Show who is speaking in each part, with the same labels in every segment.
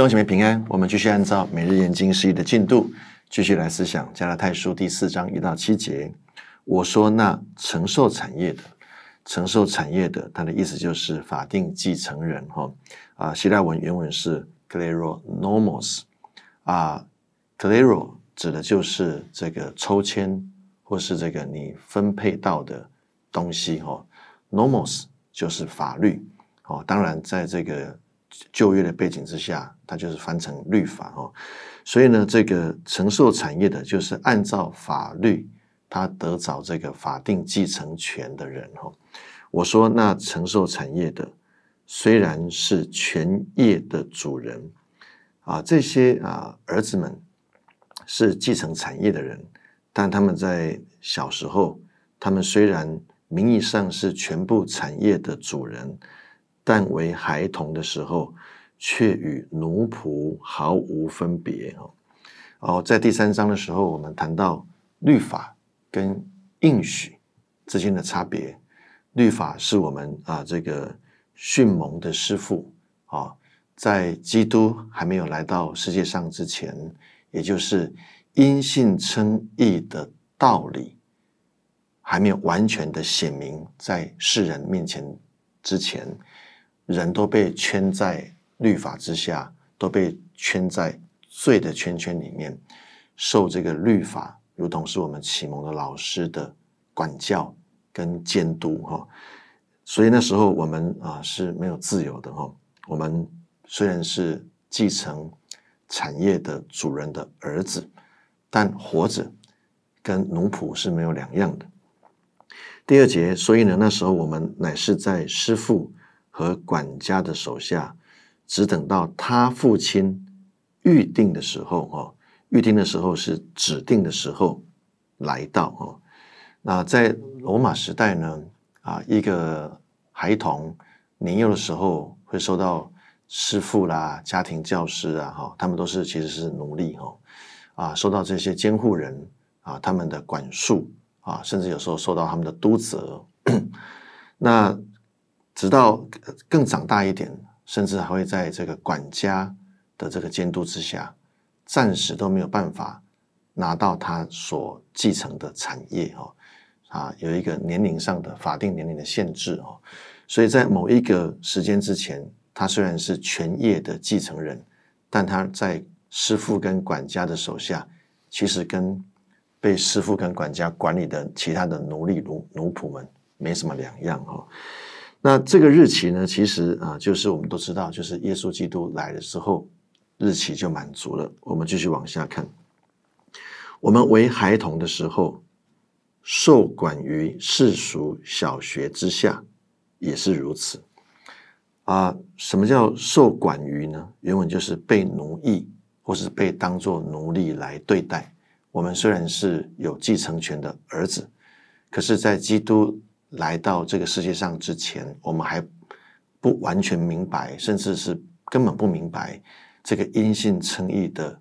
Speaker 1: 弟兄姐妹平安，我们继续按照每日研经释义的进度，继续来思想加拉太书第四章一到七节。我说那承受产业的，承受产业的，它的意思就是法定继承人哈。啊，希腊文原文是 c l e r o nomos 啊，cleror 指的就是这个抽签或是这个你分配到的东西哈，nomos 就是法律哦。当然在这个就业的背景之下，他就是翻成律法哦。所以呢，这个承受产业的，就是按照法律，他得找这个法定继承权的人哦。我说，那承受产业的虽然是全业的主人啊，这些啊儿子们是继承产业的人，但他们在小时候，他们虽然名义上是全部产业的主人。但为孩童的时候，却与奴仆毫无分别。哦哦，在第三章的时候，我们谈到律法跟应许之间的差别。律法是我们啊，这个训蒙的师傅啊，在基督还没有来到世界上之前，也就是因信称义的道理，还没有完全的显明在世人面前之前。人都被圈在律法之下，都被圈在罪的圈圈里面，受这个律法，如同是我们启蒙的老师的管教跟监督哈。所以那时候我们啊是没有自由的哈。我们虽然是继承产业的主人的儿子，但活着跟奴仆是没有两样的。第二节，所以呢，那时候我们乃是在师傅。和管家的手下，只等到他父亲预定的时候，哦，预定的时候是指定的时候来到，哦，那在罗马时代呢，啊，一个孩童年幼的时候会受到师傅啦、家庭教师啊，哈，他们都是其实是奴隶，哈，啊，受到这些监护人啊他们的管束啊，甚至有时候受到他们的督责，那。直到更长大一点，甚至还会在这个管家的这个监督之下，暂时都没有办法拿到他所继承的产业哦。啊，有一个年龄上的法定年龄的限制哦，所以在某一个时间之前，他虽然是全业的继承人，但他在师傅跟管家的手下，其实跟被师傅跟管家管理的其他的奴隶奴奴仆们没什么两样哦。那这个日期呢？其实啊，就是我们都知道，就是耶稣基督来的时候，日期就满足了。我们继续往下看，我们为孩童的时候，受管于世俗小学之下，也是如此。啊，什么叫受管于呢？原文就是被奴役，或是被当作奴隶来对待。我们虽然是有继承权的儿子，可是，在基督。来到这个世界上之前，我们还不完全明白，甚至是根本不明白这个阴性称义的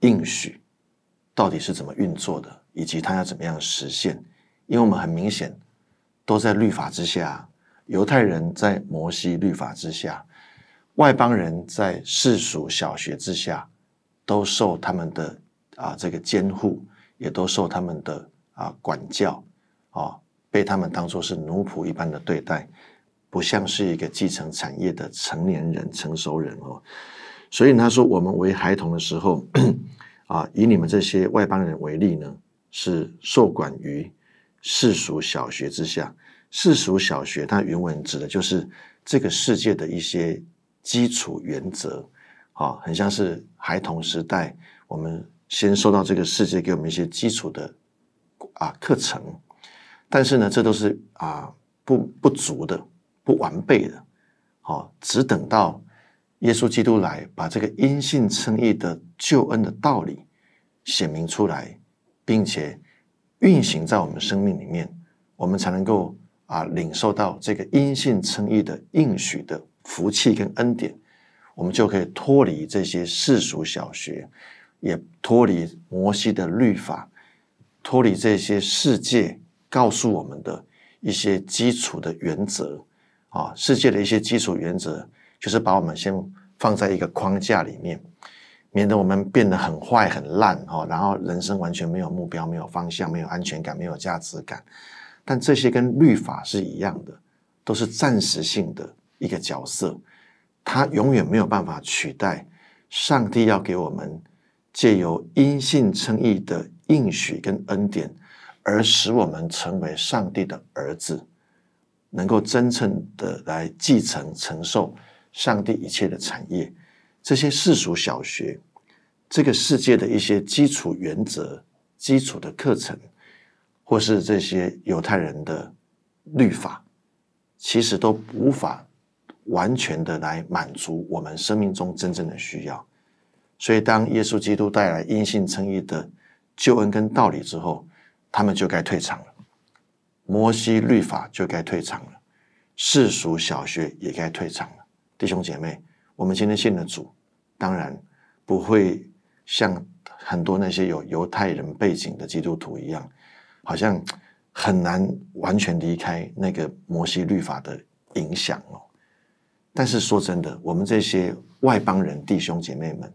Speaker 1: 应许到底是怎么运作的，以及它要怎么样实现。因为我们很明显都在律法之下，犹太人在摩西律法之下，外邦人在世俗小学之下，都受他们的啊这个监护，也都受他们的啊管教啊。被他们当作是奴仆一般的对待，不像是一个继承产业的成年人、成熟人哦。所以他说：“我们为孩童的时候啊，以你们这些外邦人为例呢，是受管于世俗小学之下。世俗小学，它原文指的就是这个世界的一些基础原则。啊，很像是孩童时代，我们先受到这个世界给我们一些基础的啊课程。”但是呢，这都是啊不不足的、不完备的。好，只等到耶稣基督来，把这个因信称义的救恩的道理显明出来，并且运行在我们生命里面，我们才能够啊领受到这个因信称义的应许的福气跟恩典。我们就可以脱离这些世俗小学，也脱离摩西的律法，脱离这些世界。告诉我们的一些基础的原则啊，世界的一些基础原则，就是把我们先放在一个框架里面，免得我们变得很坏、很烂哦。然后人生完全没有目标、没有方向、没有安全感、没有价值感。但这些跟律法是一样的，都是暂时性的一个角色，它永远没有办法取代上帝要给我们借由因信称义的应许跟恩典。而使我们成为上帝的儿子，能够真正的来继承、承受上帝一切的产业。这些世俗小学、这个世界的一些基础原则、基础的课程，或是这些犹太人的律法，其实都无法完全的来满足我们生命中真正的需要。所以，当耶稣基督带来阴性称义的救恩跟道理之后，他们就该退场了，摩西律法就该退场了，世俗小学也该退场了。弟兄姐妹，我们今天信的主，当然不会像很多那些有犹太人背景的基督徒一样，好像很难完全离开那个摩西律法的影响哦。但是说真的，我们这些外邦人弟兄姐妹们，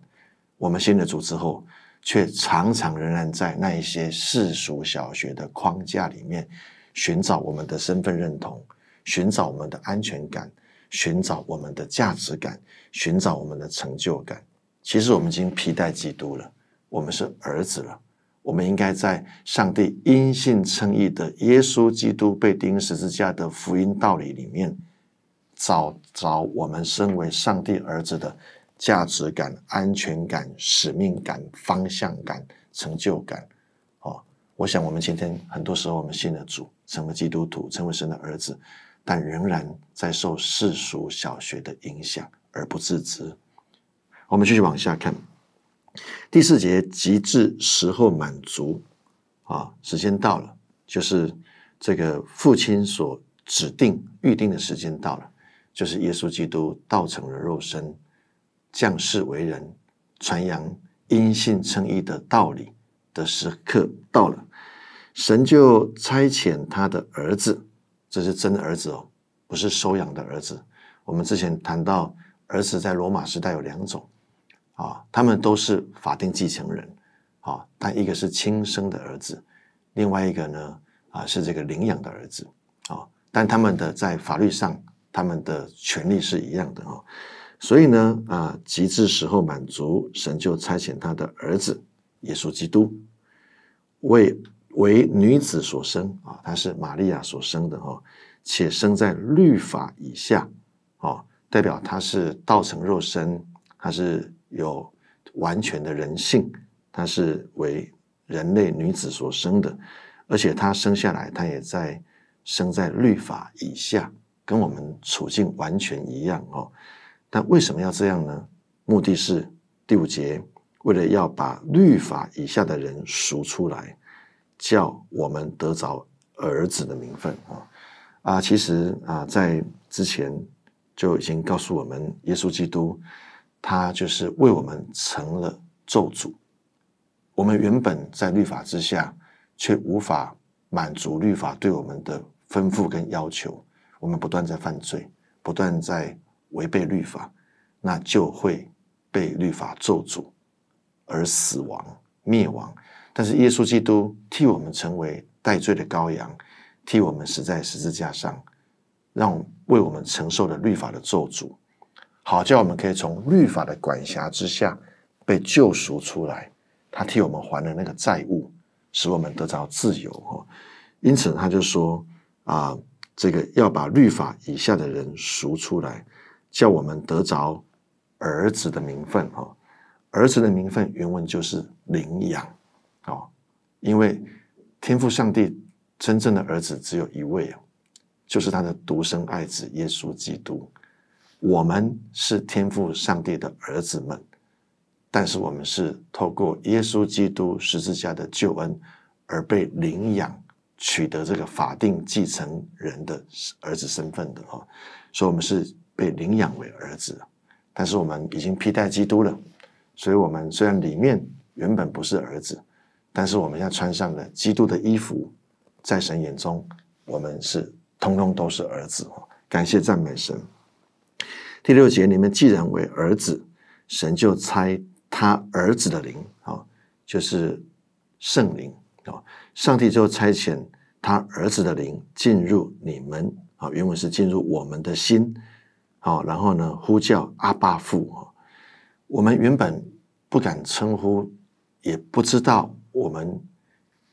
Speaker 1: 我们信了主之后。却常常仍然在那一些世俗小学的框架里面寻找我们的身份认同，寻找我们的安全感，寻找我们的价值感，寻找我们的成就感。其实我们已经皮带基督了，我们是儿子了。我们应该在上帝因信称义的耶稣基督被钉十字架的福音道理里面，找找我们身为上帝儿子的。价值感、安全感、使命感、方向感、成就感，哦，我想我们今天很多时候，我们信了主，成了基督徒，成为神的儿子，但仍然在受世俗小学的影响而不自知。我们继续往下看，第四节极致时候满足啊，时间到了，就是这个父亲所指定预定的时间到了，就是耶稣基督道成了肉身。降世为人，传扬因信称义的道理的时刻到了，神就差遣他的儿子，这是真儿子哦，不是收养的儿子。我们之前谈到，儿子在罗马时代有两种啊，他们都是法定继承人啊，但一个是亲生的儿子，另外一个呢啊是这个领养的儿子啊，但他们的在法律上，他们的权利是一样的哦。所以呢，啊，极致时候满足神就差遣他的儿子耶稣基督为为女子所生啊，他是玛利亚所生的哦，且生在律法以下哦，代表他是道成肉身，他是有完全的人性，他是为人类女子所生的，而且他生下来，他也在生在律法以下，跟我们处境完全一样哦。但为什么要这样呢？目的是第五节，为了要把律法以下的人赎出来，叫我们得着儿子的名分啊！啊，其实啊，在之前就已经告诉我们，耶稣基督他就是为我们成了咒诅。我们原本在律法之下，却无法满足律法对我们的吩咐跟要求，我们不断在犯罪，不断在。违背律法，那就会被律法咒诅而死亡灭亡。但是耶稣基督替我们成为代罪的羔羊，替我们死在十字架上，让为我们承受了律法的咒诅，好叫我们可以从律法的管辖之下被救赎出来。他替我们还了那个债务，使我们得到自由。哦，因此他就说啊，这个要把律法以下的人赎出来。叫我们得着儿子的名分哦。儿子的名分，原文就是领养哦，因为天赋上帝真正的儿子只有一位啊，就是他的独生爱子耶稣基督。我们是天赋上帝的儿子们，但是我们是透过耶稣基督十字架的救恩而被领养，取得这个法定继承人的儿子身份的哦，所以，我们是。被领养为儿子，但是我们已经披戴基督了，所以我们虽然里面原本不是儿子，但是我们现在穿上了基督的衣服，在神眼中我们是通通都是儿子。感谢赞美神。第六节你们既然为儿子，神就猜他儿子的灵，啊，就是圣灵哦，上帝就差遣他儿子的灵进入你们，啊，原文是进入我们的心。好，然后呢？呼叫阿爸父我们原本不敢称呼，也不知道我们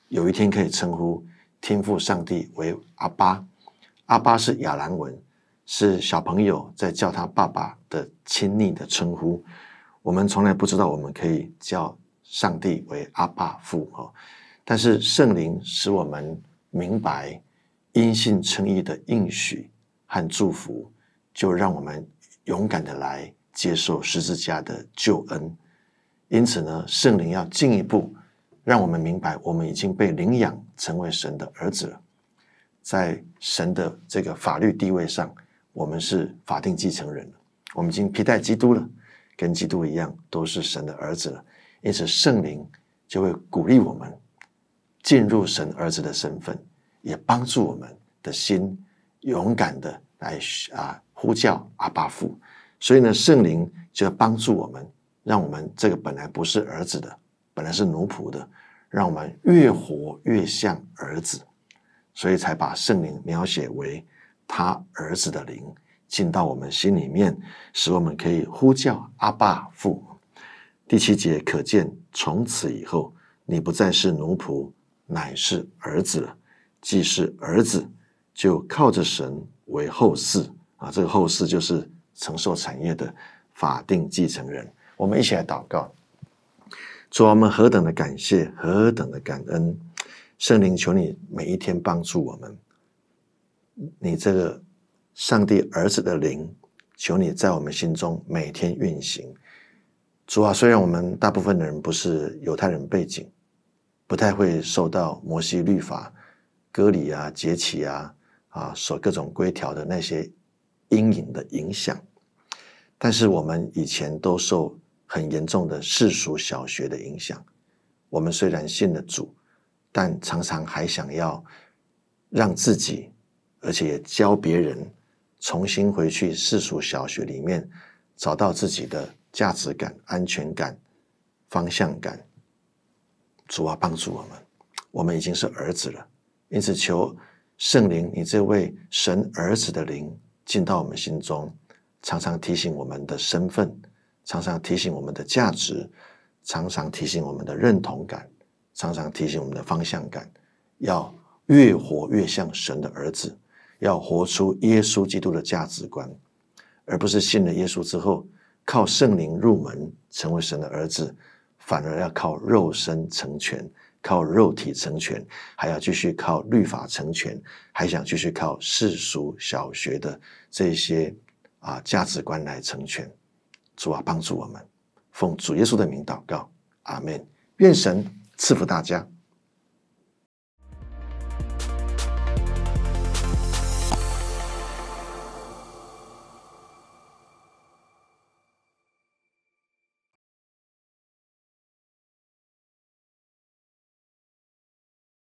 Speaker 1: 有一天可以称呼天父上帝为阿爸。阿爸是亚兰文，是小朋友在叫他爸爸的亲昵的称呼。我们从来不知道我们可以叫上帝为阿爸父哦。但是圣灵使我们明白，因信称义的应许和祝福。就让我们勇敢的来接受十字架的救恩。因此呢，圣灵要进一步让我们明白，我们已经被领养成为神的儿子了。在神的这个法律地位上，我们是法定继承人我们已经皮戴基督了，跟基督一样，都是神的儿子了。因此，圣灵就会鼓励我们进入神儿子的身份，也帮助我们的心勇敢的来啊。呼叫阿爸父，所以呢，圣灵就要帮助我们，让我们这个本来不是儿子的，本来是奴仆的，让我们越活越像儿子，所以才把圣灵描写为他儿子的灵进到我们心里面，使我们可以呼叫阿爸父。第七节可见，从此以后，你不再是奴仆，乃是儿子了。既是儿子，就靠着神为后嗣。啊，这个后世就是承受产业的法定继承人。我们一起来祷告，主啊，我们何等的感谢，何等的感恩！圣灵，求你每一天帮助我们。你这个上帝儿子的灵，求你在我们心中每天运行。主啊，虽然我们大部分的人不是犹太人背景，不太会受到摩西律法、割礼啊、节期啊、啊所各种规条的那些。阴影的影响，但是我们以前都受很严重的世俗小学的影响。我们虽然信了主，但常常还想要让自己，而且教别人重新回去世俗小学里面找到自己的价值感、安全感、方向感。主啊，帮助我们！我们已经是儿子了，因此求圣灵，你这位神儿子的灵。进到我们心中，常常提醒我们的身份，常常提醒我们的价值，常常提醒我们的认同感，常常提醒我们的方向感。要越活越像神的儿子，要活出耶稣基督的价值观，而不是信了耶稣之后靠圣灵入门成为神的儿子，反而要靠肉身成全。靠肉体成全，还要继续靠律法成全，还想继续靠世俗小学的这些啊价值观来成全。主啊，帮助我们，奉主耶稣的名祷告，阿门。愿神赐福大家。